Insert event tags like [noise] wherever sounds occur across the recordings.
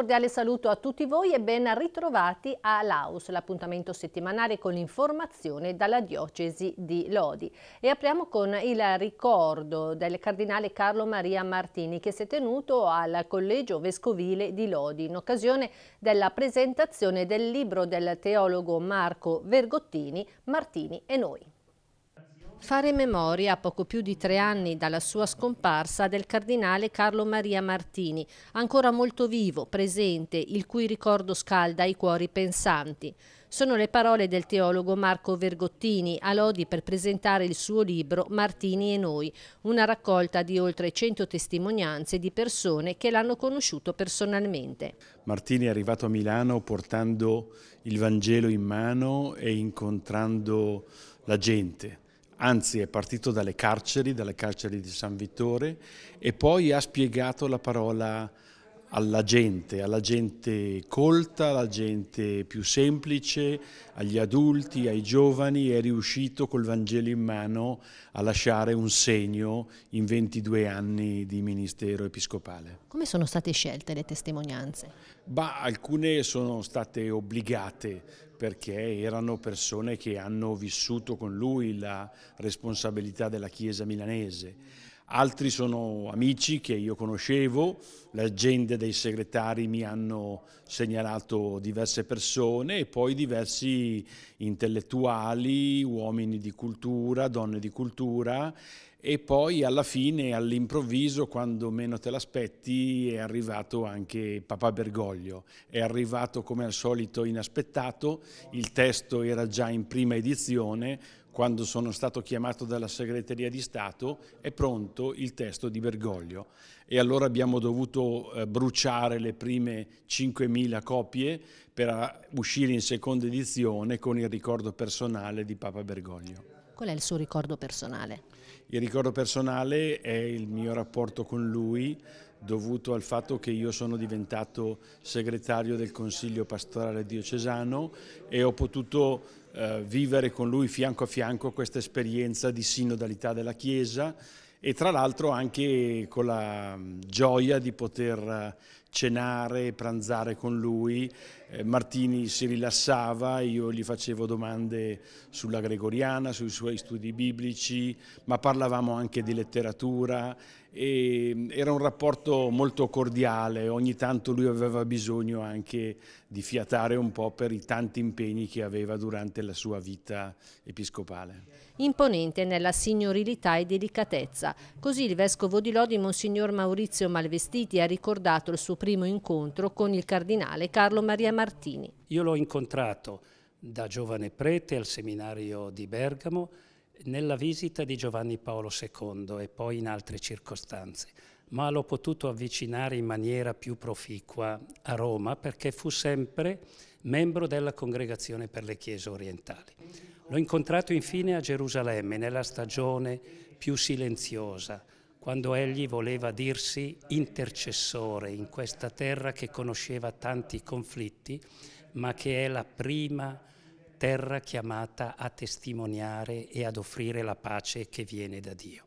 cordiale saluto a tutti voi e ben ritrovati a Laus, l'appuntamento settimanale con l'informazione dalla diocesi di Lodi. E apriamo con il ricordo del cardinale Carlo Maria Martini che si è tenuto al collegio vescovile di Lodi in occasione della presentazione del libro del teologo Marco Vergottini, Martini e noi. Fare memoria a poco più di tre anni dalla sua scomparsa del cardinale Carlo Maria Martini, ancora molto vivo, presente, il cui ricordo scalda i cuori pensanti. Sono le parole del teologo Marco Vergottini a Lodi per presentare il suo libro Martini e noi, una raccolta di oltre 100 testimonianze di persone che l'hanno conosciuto personalmente. Martini è arrivato a Milano portando il Vangelo in mano e incontrando la gente anzi è partito dalle carceri, dalle carceri di San Vittore e poi ha spiegato la parola alla gente, alla gente colta, alla gente più semplice, agli adulti, ai giovani, è riuscito col Vangelo in mano a lasciare un segno in 22 anni di ministero episcopale. Come sono state scelte le testimonianze? Bah, alcune sono state obbligate perché erano persone che hanno vissuto con lui la responsabilità della Chiesa milanese altri sono amici che io conoscevo, le agende dei segretari mi hanno segnalato diverse persone e poi diversi intellettuali, uomini di cultura, donne di cultura e poi alla fine all'improvviso quando meno te l'aspetti è arrivato anche Papa Bergoglio è arrivato come al solito inaspettato il testo era già in prima edizione quando sono stato chiamato dalla segreteria di Stato, è pronto il testo di Bergoglio e allora abbiamo dovuto eh, bruciare le prime 5.000 copie per ah, uscire in seconda edizione con il ricordo personale di Papa Bergoglio. Qual è il suo ricordo personale? Il ricordo personale è il mio rapporto con lui, dovuto al fatto che io sono diventato segretario del Consiglio Pastorale Diocesano e ho potuto eh, vivere con lui fianco a fianco questa esperienza di sinodalità della Chiesa e tra l'altro anche con la mm, gioia di poter eh, cenare e pranzare con lui. Eh, Martini si rilassava, io gli facevo domande sulla gregoriana, sui suoi studi biblici, ma parlavamo anche di letteratura Mm, era un rapporto molto cordiale, ogni tanto lui aveva bisogno anche di fiatare un po' per i tanti impegni che aveva durante la sua vita episcopale. Imponente nella signorilità e delicatezza, così il vescovo di Lodi Monsignor Maurizio Malvestiti ha ricordato il suo primo incontro con il cardinale Carlo Maria Martini. Io l'ho incontrato da giovane prete al seminario di Bergamo nella visita di Giovanni Paolo II e poi in altre circostanze, ma l'ho potuto avvicinare in maniera più proficua a Roma perché fu sempre membro della Congregazione per le Chiese Orientali. L'ho incontrato infine a Gerusalemme nella stagione più silenziosa, quando egli voleva dirsi intercessore in questa terra che conosceva tanti conflitti, ma che è la prima terra chiamata a testimoniare e ad offrire la pace che viene da Dio.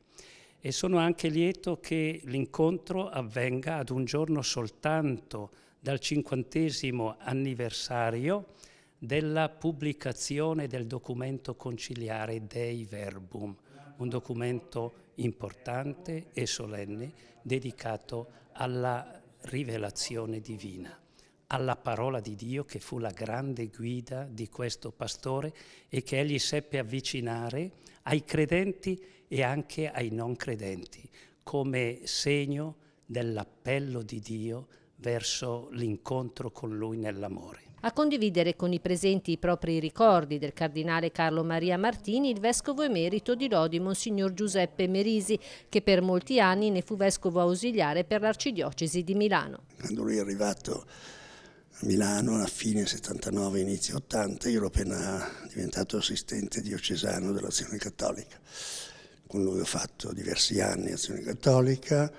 E sono anche lieto che l'incontro avvenga ad un giorno soltanto dal cinquantesimo anniversario della pubblicazione del documento conciliare Dei Verbum, un documento importante e solenne dedicato alla rivelazione divina alla parola di Dio che fu la grande guida di questo pastore e che egli seppe avvicinare ai credenti e anche ai non credenti come segno dell'appello di Dio verso l'incontro con lui nell'amore. A condividere con i presenti i propri ricordi del cardinale Carlo Maria Martini, il vescovo emerito di Lodi, Monsignor Giuseppe Merisi, che per molti anni ne fu vescovo ausiliare per l'arcidiocesi di Milano. Quando lui è arrivato a Milano a fine 79, inizio 80, io ero appena diventato assistente diocesano dell'Azione Cattolica. Con lui ho fatto diversi anni Azione Cattolica,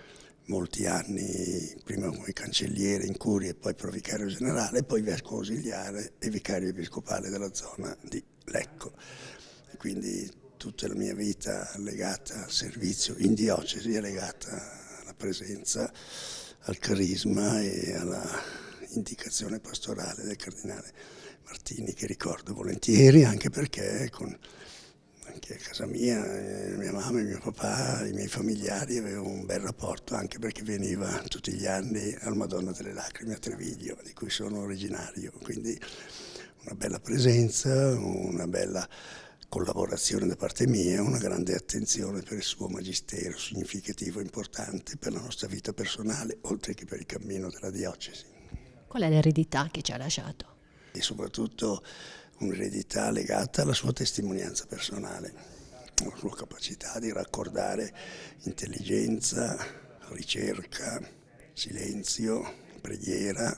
molti anni prima come cancelliere in curia e poi provicario generale, poi vescovo ausiliare e vicario episcopale della zona di Lecco. Quindi tutta la mia vita legata al servizio in diocesi è legata alla presenza, al carisma e alla indicazione pastorale del cardinale Martini, che ricordo volentieri, anche perché con, anche a casa mia, eh, mia mamma, mio papà, i miei familiari avevano un bel rapporto, anche perché veniva tutti gli anni al Madonna delle Lacrime a Treviglio, di cui sono originario, quindi una bella presenza, una bella collaborazione da parte mia, una grande attenzione per il suo magistero, significativo e importante per la nostra vita personale, oltre che per il cammino della diocesi. Qual è l'eredità che ci ha lasciato? E soprattutto un'eredità legata alla sua testimonianza personale, alla sua capacità di raccordare intelligenza, ricerca, silenzio, preghiera,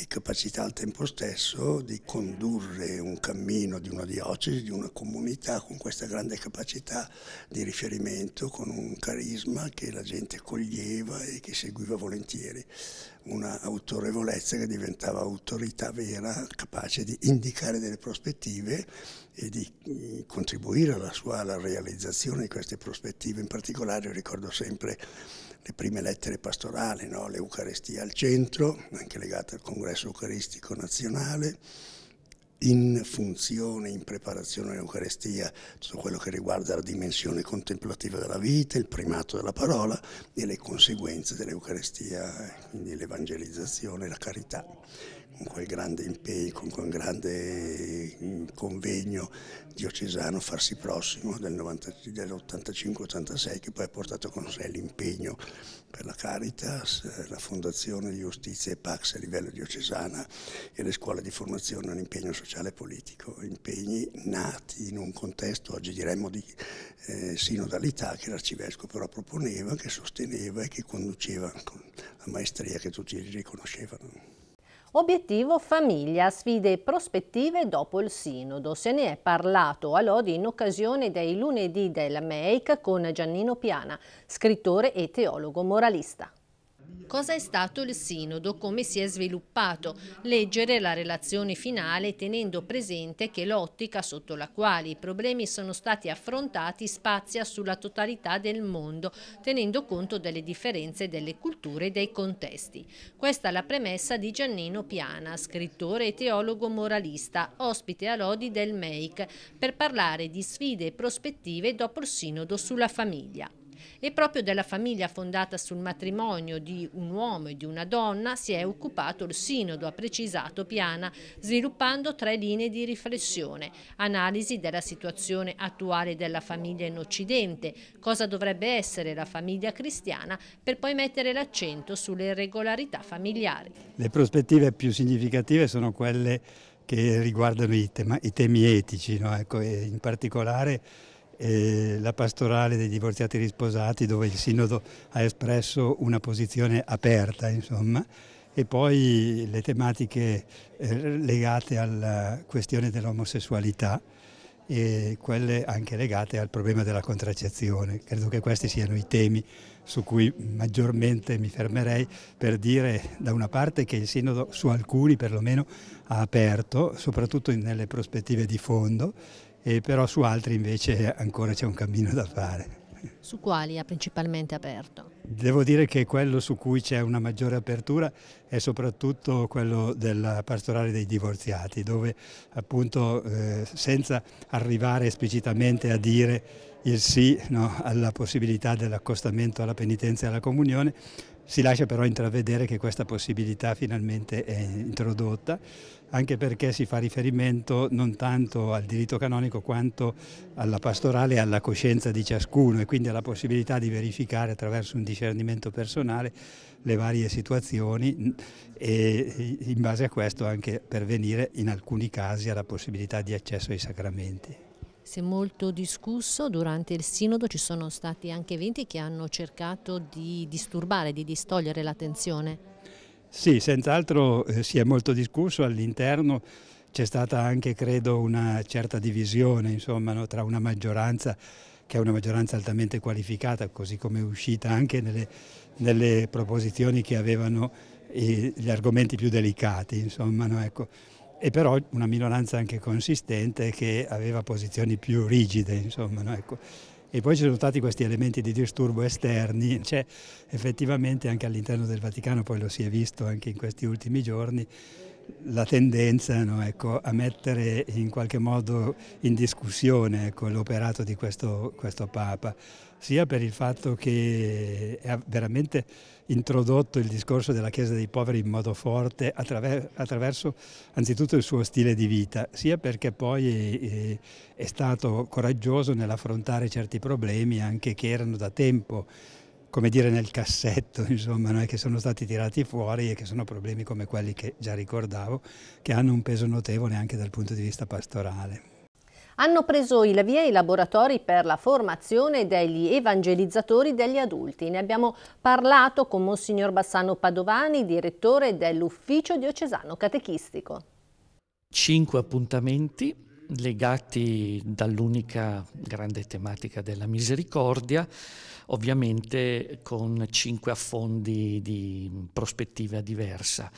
e capacità al tempo stesso di condurre un cammino di una diocesi, di una comunità con questa grande capacità di riferimento, con un carisma che la gente coglieva e che seguiva volentieri, una autorevolezza che diventava autorità vera, capace di indicare delle prospettive e di mm, contribuire alla sua alla realizzazione di queste prospettive. In particolare ricordo sempre le prime lettere pastorali, no? l'Eucarestia al centro, anche legate al Congresso Eucaristico Nazionale, in funzione, in preparazione all'Eucarestia, tutto quello che riguarda la dimensione contemplativa della vita, il primato della parola e le conseguenze dell'Eucarestia, quindi l'evangelizzazione la carità con quel grande impegno, con quel grande mm, convegno diocesano Farsi Prossimo dell'85-86 che poi ha portato con sé l'impegno per la Caritas, la Fondazione di Giustizia e Pax a livello diocesana e le scuole di formazione all'impegno sociale e politico, impegni nati in un contesto oggi diremmo di eh, sinodalità che l'arcivescovo però proponeva, che sosteneva e che conduceva con la maestria che tutti riconoscevano. Obiettivo famiglia, sfide e prospettive dopo il sinodo. Se ne è parlato a Lodi in occasione dei lunedì del MEIC con Giannino Piana, scrittore e teologo moralista. Cosa è stato il sinodo, come si è sviluppato, leggere la relazione finale tenendo presente che l'ottica sotto la quale i problemi sono stati affrontati spazia sulla totalità del mondo, tenendo conto delle differenze delle culture e dei contesti. Questa è la premessa di Giannino Piana, scrittore e teologo moralista, ospite a Lodi del MEIC, per parlare di sfide e prospettive dopo il sinodo sulla famiglia e proprio della famiglia fondata sul matrimonio di un uomo e di una donna si è occupato il sinodo, ha precisato Piana, sviluppando tre linee di riflessione, analisi della situazione attuale della famiglia in Occidente, cosa dovrebbe essere la famiglia cristiana per poi mettere l'accento sulle regolarità familiari. Le prospettive più significative sono quelle che riguardano i, tema, i temi etici, no? ecco, in particolare eh, la pastorale dei divorziati risposati dove il sinodo ha espresso una posizione aperta insomma, e poi le tematiche eh, legate alla questione dell'omosessualità e quelle anche legate al problema della contraccezione. Credo che questi siano i temi su cui maggiormente mi fermerei per dire da una parte che il Sinodo su alcuni perlomeno ha aperto, soprattutto nelle prospettive di fondo eh, però su altri invece ancora c'è un cammino da fare. Su quali ha principalmente aperto? Devo dire che quello su cui c'è una maggiore apertura è soprattutto quello della pastorale dei divorziati, dove appunto eh, senza arrivare esplicitamente a dire il sì no, alla possibilità dell'accostamento alla penitenza e alla comunione, si lascia però intravedere che questa possibilità finalmente è introdotta anche perché si fa riferimento non tanto al diritto canonico quanto alla pastorale e alla coscienza di ciascuno e quindi alla possibilità di verificare attraverso un discernimento personale le varie situazioni e in base a questo anche pervenire in alcuni casi alla possibilità di accesso ai sacramenti si è molto discusso, durante il sinodo ci sono stati anche eventi che hanno cercato di disturbare, di distogliere l'attenzione. Sì, senz'altro eh, si è molto discusso all'interno, c'è stata anche credo una certa divisione insomma, no, tra una maggioranza che è una maggioranza altamente qualificata, così come è uscita anche nelle, nelle proposizioni che avevano eh, gli argomenti più delicati, insomma, no, ecco. e però una minoranza anche consistente che aveva posizioni più rigide. Insomma, no, ecco e poi ci sono stati questi elementi di disturbo esterni, cioè effettivamente anche all'interno del Vaticano, poi lo si è visto anche in questi ultimi giorni, la tendenza no, ecco, a mettere in qualche modo in discussione ecco, l'operato di questo, questo, Papa, sia per il fatto che ha veramente introdotto il discorso della Chiesa dei poveri in modo forte attraver attraverso anzitutto il suo stile di vita, sia perché poi è, eh, è stato coraggioso nell'affrontare certi problemi anche che erano da tempo come dire nel cassetto, [laughs] insomma, no? che sono stati tirati fuori e che sono problemi come quelli che già ricordavo, che hanno un peso notevole anche dal punto di vista pastorale. Hanno preso il via i laboratori per la formazione degli evangelizzatori degli adulti. Ne abbiamo parlato con Monsignor Bassano Padovani, direttore dell'Ufficio Diocesano Catechistico. Cinque appuntamenti legati dall'unica grande tematica della misericordia, ovviamente con cinque affondi di prospettiva diversa.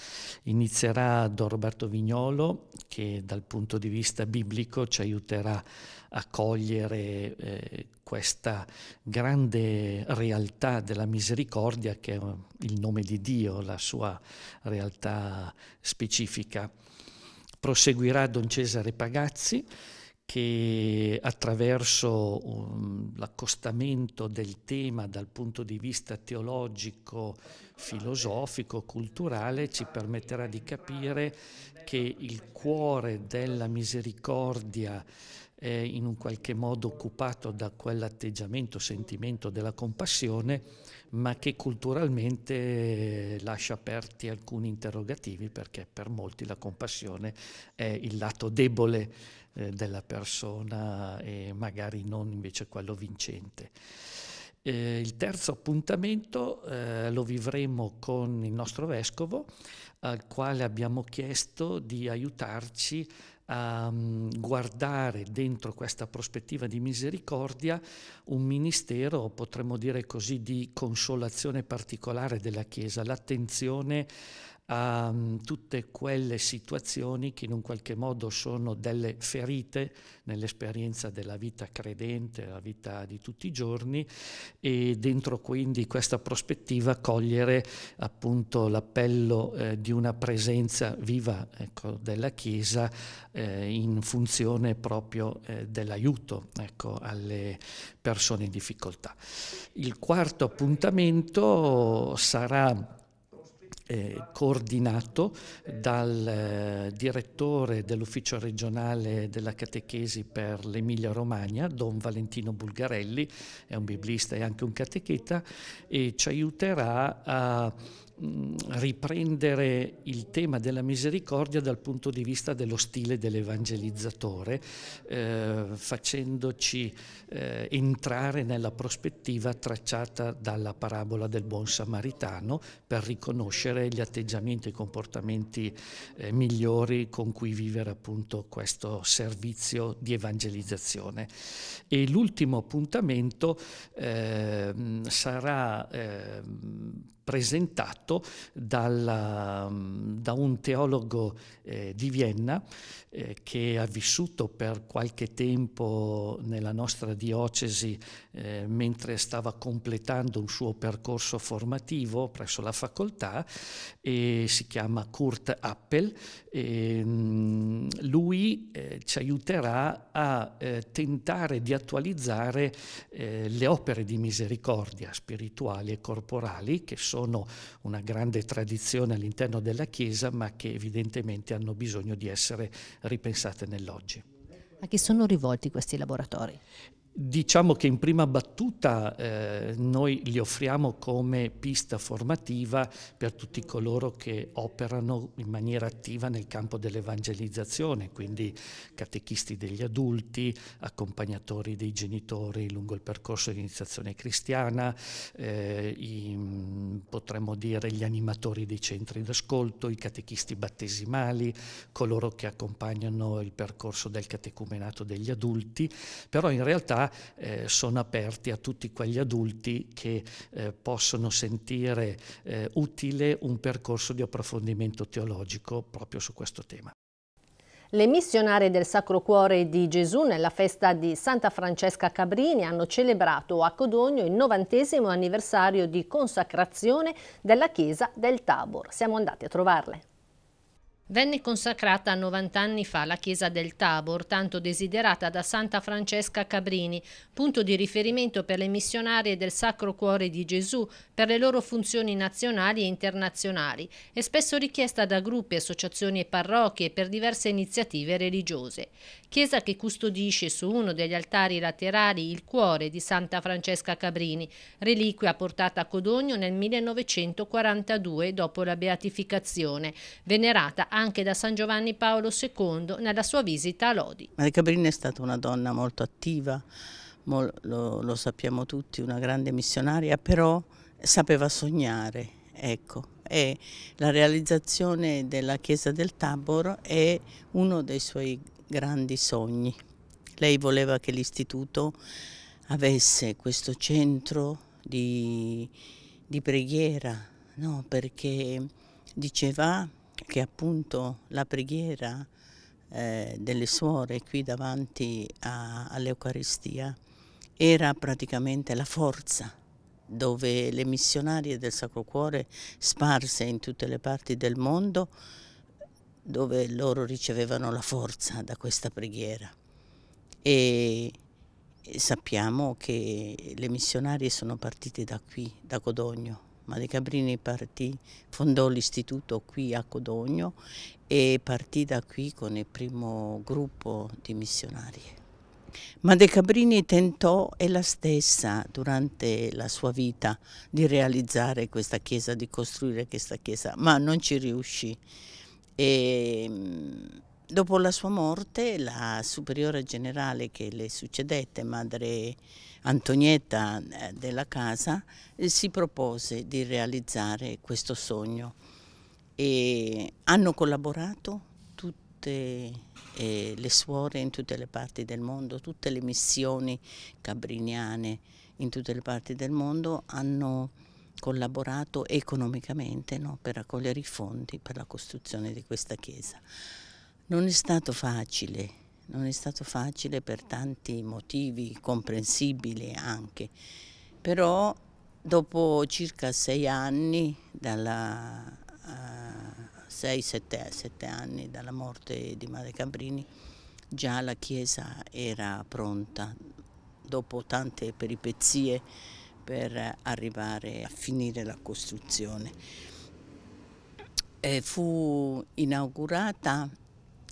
Inizierà Don Roberto Vignolo che dal punto di vista biblico ci aiuterà a cogliere eh, questa grande realtà della misericordia che è il nome di Dio, la sua realtà specifica. Proseguirà Don Cesare Pagazzi che attraverso um, l'accostamento del tema dal punto di vista teologico, filosofico, culturale, ci permetterà di capire che il cuore della misericordia è in un qualche modo occupato da quell'atteggiamento, sentimento della compassione, ma che culturalmente eh, lascia aperti alcuni interrogativi perché per molti la compassione è il lato debole eh, della persona e magari non invece quello vincente. Eh, il terzo appuntamento eh, lo vivremo con il nostro vescovo, al quale abbiamo chiesto di aiutarci a ehm, guardare dentro questa prospettiva di misericordia un ministero, potremmo dire così, di consolazione particolare della Chiesa, l'attenzione a mm, tutte quelle situazioni che in un qualche modo sono delle ferite nell'esperienza della vita credente, la vita di tutti i giorni e dentro quindi questa prospettiva cogliere appunto l'appello eh, di una presenza viva ecco, della Chiesa eh, in funzione proprio eh, dell'aiuto ecco, alle persone in difficoltà. Il quarto appuntamento sarà eh, coordinato dal eh, direttore dell'ufficio regionale della catechesi per l'Emilia Romagna, Don Valentino Bulgarelli, è un biblista e anche un catecheta, e ci aiuterà a Mm, riprendere il tema della misericordia dal punto di vista dello stile dell'evangelizzatore, eh, facendoci eh, entrare nella prospettiva tracciata dalla parabola del buon samaritano per riconoscere gli atteggiamenti e i comportamenti eh, migliori con cui vivere appunto questo servizio di evangelizzazione. E l'ultimo appuntamento ehm, sarà ehm, presentato citato dalla, mm, da un teologo eh, di Vienna eh, che ha vissuto per qualche tempo nella nostra diocesi eh, mentre stava completando un suo percorso formativo presso la facoltà e si chiama Kurt Appel. E, mm, lui eh, ci aiuterà a eh, tentare di attualizzare eh, le opere di misericordia spirituali e corporali che sono una grande tradizione all'interno della Chiesa, ma che evidentemente hanno bisogno di essere ripensate nell'oggi. A chi sono rivolti questi laboratori? Diciamo che in prima battuta eh, noi li offriamo come pista formativa per tutti coloro che operano in maniera attiva nel campo dell'evangelizzazione, quindi catechisti degli adulti, accompagnatori dei genitori lungo il percorso di iniziazione cristiana, eh, i, potremmo dire gli animatori dei centri d'ascolto, i catechisti battesimali, coloro che accompagnano il percorso del catecumenato degli adulti, però in realtà eh, sono aperti a tutti quegli adulti che eh, possono sentire eh, utile un percorso di approfondimento teologico proprio su questo tema. Le missionarie del Sacro Cuore di Gesù nella festa di Santa Francesca Cabrini hanno celebrato a Codogno il novantesimo anniversario di consacrazione della chiesa del Tabor. Siamo andati a trovarle. Venne consacrata 90 anni fa la chiesa del Tabor, tanto desiderata da Santa Francesca Cabrini, punto di riferimento per le missionarie del Sacro Cuore di Gesù, per le loro funzioni nazionali e internazionali, e spesso richiesta da gruppi, associazioni e parrocchie per diverse iniziative religiose chiesa che custodisce su uno degli altari laterali il cuore di Santa Francesca Cabrini, reliquia portata a Codogno nel 1942 dopo la beatificazione, venerata anche da San Giovanni Paolo II nella sua visita a Lodi. Maria Cabrini è stata una donna molto attiva, lo, lo sappiamo tutti, una grande missionaria, però sapeva sognare, ecco, e la realizzazione della chiesa del Tabor è uno dei suoi grandi sogni. Lei voleva che l'istituto avesse questo centro di, di preghiera, no? perché diceva che appunto la preghiera eh, delle suore qui davanti all'Eucaristia era praticamente la forza dove le missionarie del Sacro Cuore sparse in tutte le parti del mondo dove loro ricevevano la forza da questa preghiera. E sappiamo che le missionarie sono partite da qui, da Codogno. Made Cabrini partì, fondò l'istituto qui a Codogno e partì da qui con il primo gruppo di missionarie. Ma De Cabrini tentò ella stessa durante la sua vita di realizzare questa chiesa, di costruire questa chiesa, ma non ci riuscì. E, ehm, dopo la sua morte la superiore generale che le succedette, madre Antonietta eh, della casa, eh, si propose di realizzare questo sogno e hanno collaborato tutte eh, le suore in tutte le parti del mondo, tutte le missioni cabriniane in tutte le parti del mondo hanno collaborato economicamente no, per raccogliere i fondi per la costruzione di questa chiesa. Non è stato facile, non è stato facile per tanti motivi comprensibili anche, però dopo circa sei anni, dalla, uh, sei, sette, sette anni dalla morte di Madre Cabrini, già la chiesa era pronta, dopo tante peripezie per arrivare a finire la costruzione. E eh, fu inaugurata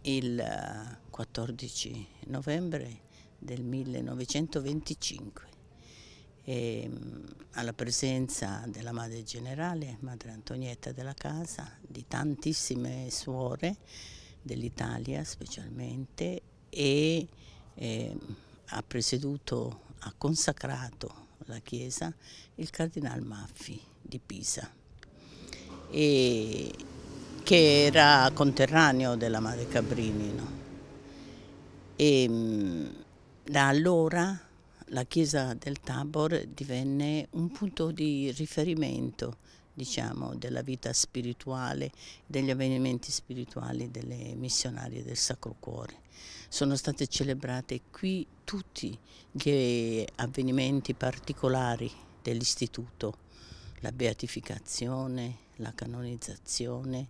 il 14 eh, novembre del 1925 e, ehm, alla presenza della madre generale, madre Antonietta della Casa, di tantissime suore dell'Italia specialmente e eh, ha presieduto, ha consacrato la Chiesa il Cardinal Maffi di Pisa, che era conterraneo della Madre Cabrini. No? E, da allora la chiesa del Tabor divenne un punto di riferimento diciamo, della vita spirituale, degli avvenimenti spirituali delle missionarie del Sacro Cuore sono state celebrate qui tutti gli avvenimenti particolari dell'istituto, la beatificazione, la canonizzazione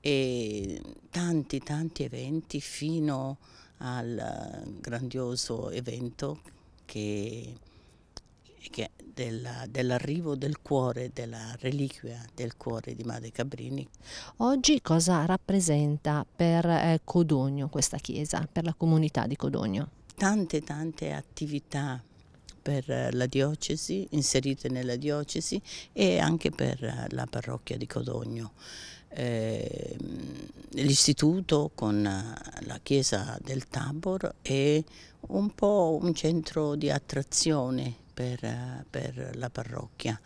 e tanti tanti eventi fino al grandioso evento che che dell'arrivo del cuore, della reliquia del cuore di Madre Cabrini. Oggi cosa rappresenta per eh, Codogno questa chiesa, per la comunità di Codogno? Tante tante attività per eh, la diocesi, inserite nella diocesi e anche per eh, la parrocchia di Codogno. Eh, l'istituto con la chiesa del Tabor è un po' un centro di attrazione per, per la parrocchia.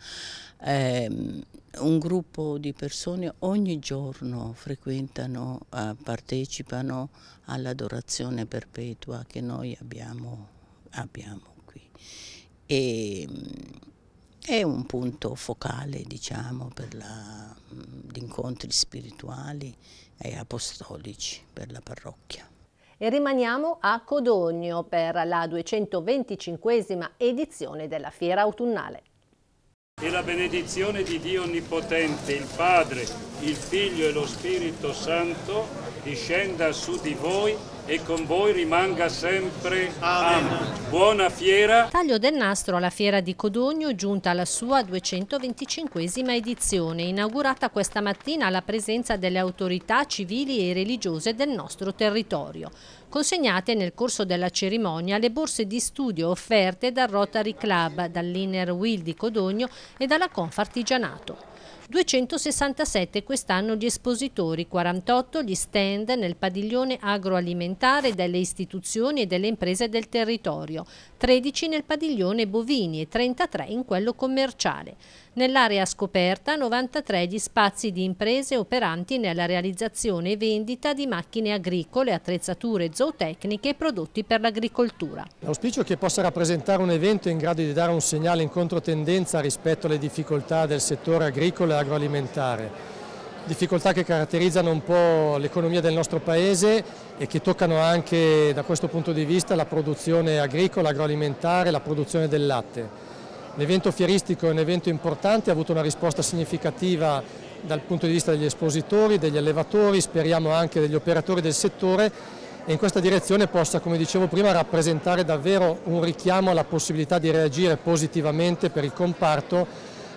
Eh, un gruppo di persone ogni giorno frequentano, eh, partecipano all'adorazione perpetua che noi abbiamo, abbiamo qui. E, ehm, è un punto focale diciamo, per la, gli incontri spirituali e apostolici per la parrocchia e rimaniamo a Codogno per la 225 edizione della Fiera Autunnale. E la benedizione di Dio Onnipotente, il Padre, il Figlio e lo Spirito Santo discenda su di voi e con voi rimanga sempre. Amen. Buona fiera. Taglio del nastro alla fiera di Codogno giunta alla sua 225esima edizione, inaugurata questa mattina alla presenza delle autorità civili e religiose del nostro territorio. Consegnate nel corso della cerimonia le borse di studio offerte dal Rotary Club, dall'Inner Wheel di Codogno e dalla Confartigianato. 267 quest'anno gli espositori, 48 gli stand nel padiglione agroalimentare delle istituzioni e delle imprese del territorio, 13 nel padiglione bovini e 33 in quello commerciale. Nell'area scoperta 93 gli spazi di imprese operanti nella realizzazione e vendita di macchine agricole, attrezzature zootecniche e prodotti per l'agricoltura. L'auspicio è che possa rappresentare un evento in grado di dare un segnale in controtendenza rispetto alle difficoltà del settore agricolo e agroalimentare difficoltà che caratterizzano un po' l'economia del nostro paese e che toccano anche da questo punto di vista la produzione agricola, agroalimentare, la produzione del latte. L'evento fieristico è un evento importante, ha avuto una risposta significativa dal punto di vista degli espositori, degli allevatori, speriamo anche degli operatori del settore e in questa direzione possa, come dicevo prima, rappresentare davvero un richiamo alla possibilità di reagire positivamente per il comparto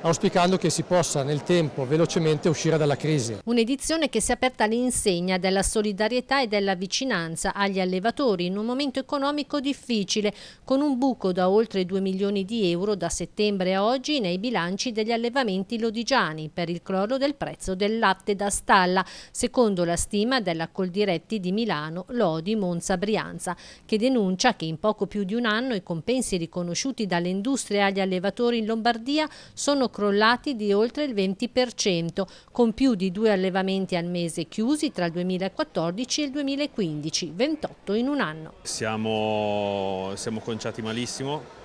auspicando che si possa nel tempo velocemente uscire dalla crisi. Un'edizione che si è aperta all'insegna della solidarietà e della vicinanza agli allevatori in un momento economico difficile, con un buco da oltre 2 milioni di euro da settembre a oggi nei bilanci degli allevamenti lodigiani per il crollo del prezzo del latte da stalla, secondo la stima della Coldiretti di Milano, Lodi, Monza, Brianza, che denuncia che in poco più di un anno i compensi riconosciuti dalle industrie agli allevatori in Lombardia sono crollati di oltre il 20%, con più di due allevamenti al mese chiusi tra il 2014 e il 2015, 28 in un anno. Siamo, siamo conciati malissimo,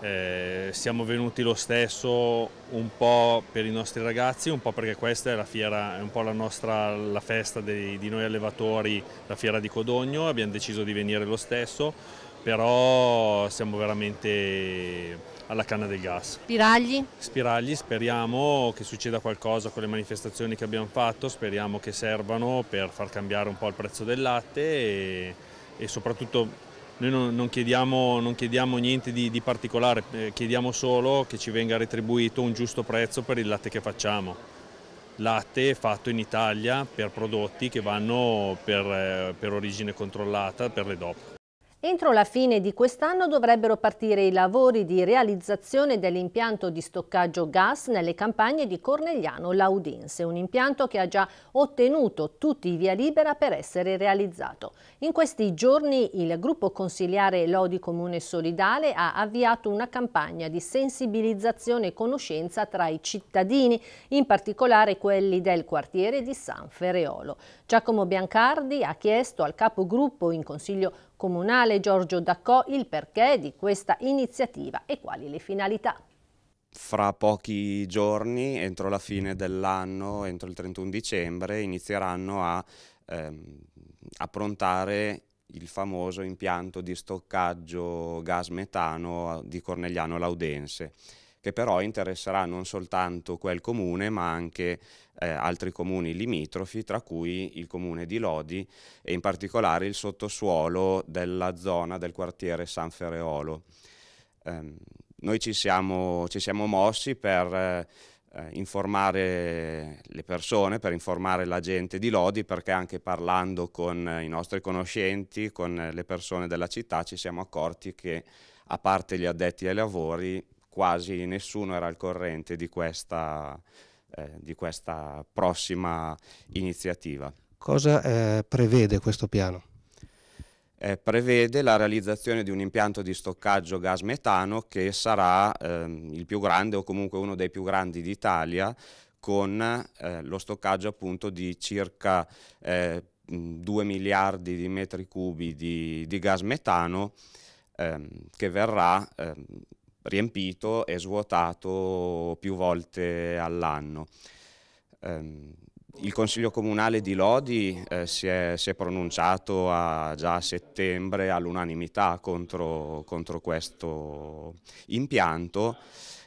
eh, siamo venuti lo stesso un po' per i nostri ragazzi, un po' perché questa è la fiera, è un po' la nostra la festa dei, di noi allevatori, la fiera di Codogno, abbiamo deciso di venire lo stesso però siamo veramente alla canna del gas. Spiragli? Spiragli, speriamo che succeda qualcosa con le manifestazioni che abbiamo fatto, speriamo che servano per far cambiare un po' il prezzo del latte e, e soprattutto noi non, non, chiediamo, non, chiediamo, niente di, di particolare, eh, chiediamo solo che ci venga retribuito un giusto prezzo per il latte che facciamo. Latte fatto in Italia per prodotti che vanno per, eh, per origine controllata, per le DOP. Entro la fine di quest'anno dovrebbero partire i lavori di realizzazione dell'impianto di stoccaggio gas nelle campagne di Cornegliano Laudense, un impianto che ha già ottenuto tutti i via libera per essere realizzato. In questi giorni il gruppo consiliare Lodi Comune Solidale ha avviato una campagna di sensibilizzazione e conoscenza tra i cittadini, in particolare quelli del quartiere di San Ferreolo. Giacomo Biancardi ha chiesto al capogruppo in Consiglio comunale Giorgio Daccò il perché di questa iniziativa e quali le finalità. Fra pochi giorni, entro la fine dell'anno, entro il 31 dicembre, inizieranno a ehm, approntare il famoso impianto di stoccaggio gas metano di Cornegliano Laudense, che però interesserà non soltanto quel comune ma anche eh, altri comuni limitrofi, tra cui il comune di Lodi e in particolare il sottosuolo della zona del quartiere San Ferreolo. Eh, noi ci siamo, ci siamo, mossi per eh, informare le persone, per informare la gente di Lodi, perché anche parlando con i nostri conoscenti, con le persone della città, ci siamo accorti che, a parte gli addetti ai lavori, quasi nessuno era al corrente di questa, eh, di questa prossima iniziativa. Cosa eh, prevede questo piano? Eh, prevede la realizzazione di un impianto di stoccaggio gas metano che sarà ehm, il più grande o comunque uno dei più grandi d'Italia con eh, lo stoccaggio appunto di circa eh, 2 miliardi di metri cubi di, di gas metano ehm, che verrà ehm, riempito e svuotato più volte all'anno. Ehm, il Consiglio Comunale di Lodi eh, si, è, si, è, pronunciato a, già a settembre all'unanimità contro, contro, questo impianto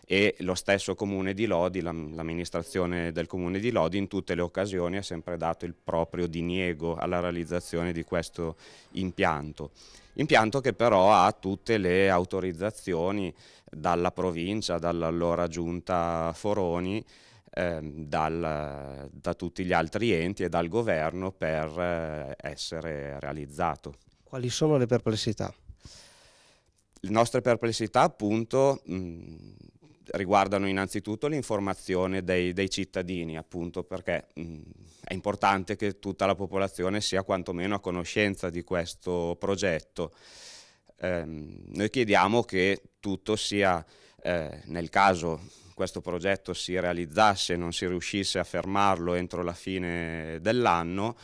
e lo stesso Comune di Lodi, l'amministrazione del Comune di Lodi in tutte le occasioni ha sempre dato il proprio diniego alla realizzazione di questo impianto. Impianto che però ha tutte le autorizzazioni dalla provincia, dall'allora giunta Foroni, ehm, dal, da tutti gli altri enti e dal governo per eh, essere realizzato. Quali sono le perplessità? Le nostre perplessità appunto... Mh, riguardano innanzitutto l'informazione dei, dei, cittadini, appunto perché mh, è importante che tutta la popolazione sia quantomeno a conoscenza di questo progetto. Eh, noi chiediamo che tutto sia, eh, nel caso questo progetto si realizzasse e non si riuscisse a fermarlo entro la fine dell'anno,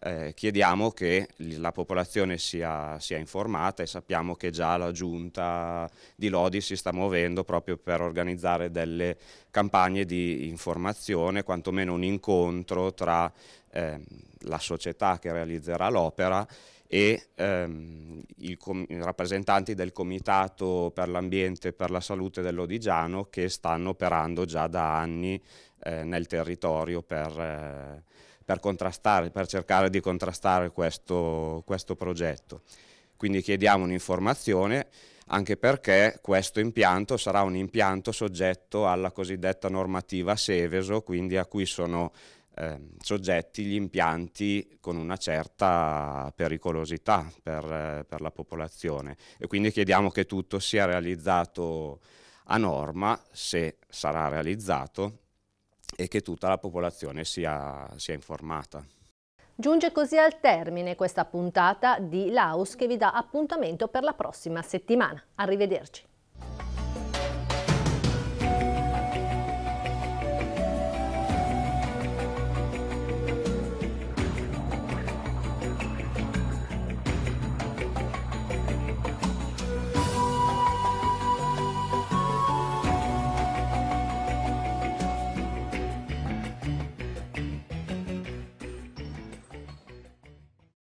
eh, chiediamo che la popolazione sia, sia, informata e sappiamo che già la giunta di Lodi si sta muovendo proprio per organizzare delle campagne di informazione, quantomeno un incontro tra eh, la società che realizzerà l'opera e ehm, i, i rappresentanti del Comitato per l'Ambiente e per la Salute dell'Odigiano che stanno operando già da anni eh, nel territorio per eh, per, per cercare di contrastare questo, questo progetto. Quindi chiediamo un'informazione anche perché questo impianto sarà un impianto soggetto alla cosiddetta normativa Seveso, quindi a cui sono eh, soggetti gli impianti con una certa pericolosità per, eh, per, la popolazione e quindi chiediamo che tutto sia realizzato a norma, se sarà realizzato, e che tutta la popolazione sia, sia informata. Giunge così al termine questa puntata di Laus che vi dà appuntamento per la prossima settimana. Arrivederci.